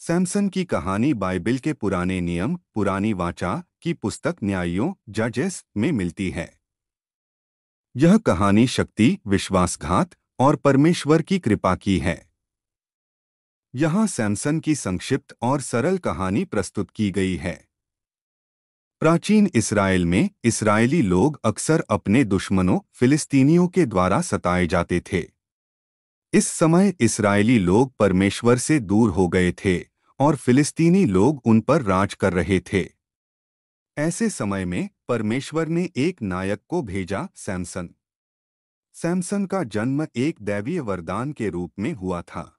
सैमसन की कहानी बाइबिल के पुराने नियम पुरानी वाचा की पुस्तक न्यायों जजेस में मिलती है यह कहानी शक्ति विश्वासघात और परमेश्वर की कृपा की है यहां सैमसन की संक्षिप्त और सरल कहानी प्रस्तुत की गई है प्राचीन इसराइल में इसराइली लोग अक्सर अपने दुश्मनों फिलिस्तीनियों के द्वारा सताए जाते थे इस समय इसराइली लोग परमेश्वर से दूर हो गए थे और फिलिस्तीनी लोग उन पर राज कर रहे थे ऐसे समय में परमेश्वर ने एक नायक को भेजा सैमसन सैमसन का जन्म एक दैवीय वरदान के रूप में हुआ था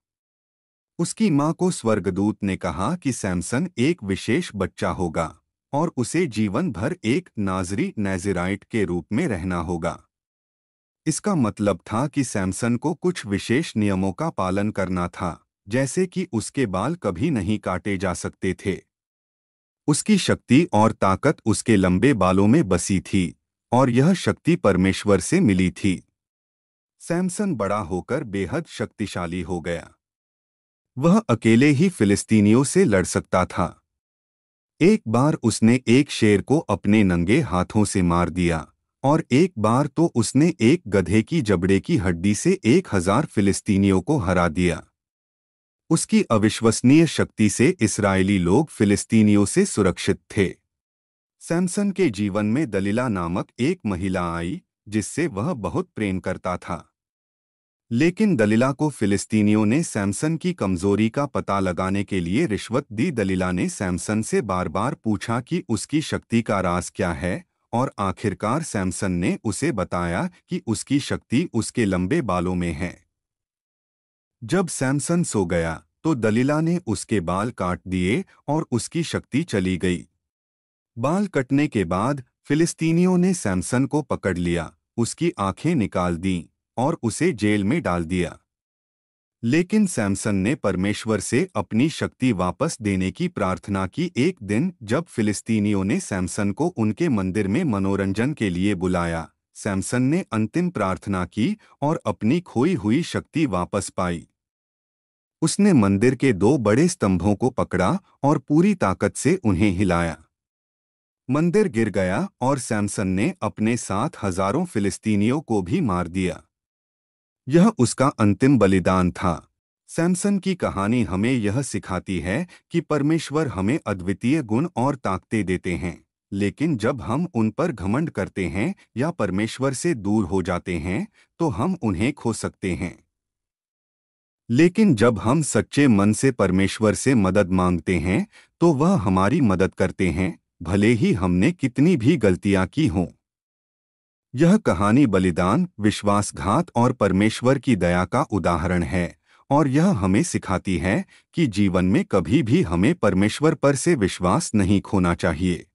उसकी मां को स्वर्गदूत ने कहा कि सैमसन एक विशेष बच्चा होगा और उसे जीवन भर एक नाजरी नैजराइट के रूप में रहना होगा इसका मतलब था कि सैमसन को कुछ विशेष नियमों का पालन करना था जैसे कि उसके बाल कभी नहीं काटे जा सकते थे उसकी शक्ति और ताकत उसके लंबे बालों में बसी थी और यह शक्ति परमेश्वर से मिली थी सैमसन बड़ा होकर बेहद शक्तिशाली हो गया वह अकेले ही फिलिस्तीनियों से लड़ सकता था एक बार उसने एक शेर को अपने नंगे हाथों से मार दिया और एक बार तो उसने एक गधे की जबड़े की हड्डी से एक हजार फिलिस्तीनियों को हरा दिया उसकी अविश्वसनीय शक्ति से इसराइली लोग फिलिस्तीनियों से सुरक्षित थे सैमसन के जीवन में दलीला नामक एक महिला आई जिससे वह बहुत प्रेम करता था लेकिन दलीला को फिलिस्तीनियों ने सैमसन की कमजोरी का पता लगाने के लिए रिश्वत दी दलीला ने सैमसन से बार बार पूछा कि उसकी शक्ति का राज क्या है और आखिरकार सैमसन ने उसे बताया कि उसकी शक्ति उसके लंबे बालों में है जब सैमसन सो गया तो दलीला ने उसके बाल काट दिए और उसकी शक्ति चली गई बाल कटने के बाद फिलिस्तीनियों ने सैमसन को पकड़ लिया उसकी आंखें निकाल दीं और उसे जेल में डाल दिया लेकिन सैमसन ने परमेश्वर से अपनी शक्ति वापस देने की प्रार्थना की एक दिन जब फिलिस्तीनियों ने सैमसन को उनके मंदिर में मनोरंजन के लिए बुलाया सैमसन ने अंतिम प्रार्थना की और अपनी खोई हुई शक्ति वापस पाई उसने मंदिर के दो बड़े स्तंभों को पकड़ा और पूरी ताकत से उन्हें हिलाया मंदिर गिर गया और सैमसन ने अपने साथ हजारों फिलिस्तीनियों को भी मार दिया यह उसका अंतिम बलिदान था सैमसन की कहानी हमें यह सिखाती है कि परमेश्वर हमें अद्वितीय गुण और ताकतें देते हैं लेकिन जब हम उन पर घमंड करते हैं या परमेश्वर से दूर हो जाते हैं तो हम उन्हें खो सकते हैं लेकिन जब हम सच्चे मन से परमेश्वर से मदद मांगते हैं तो वह हमारी मदद करते हैं भले ही हमने कितनी भी गलतियां की हों यह कहानी बलिदान विश्वासघात और परमेश्वर की दया का उदाहरण है और यह हमें सिखाती है कि जीवन में कभी भी हमें परमेश्वर पर से विश्वास नहीं खोना चाहिए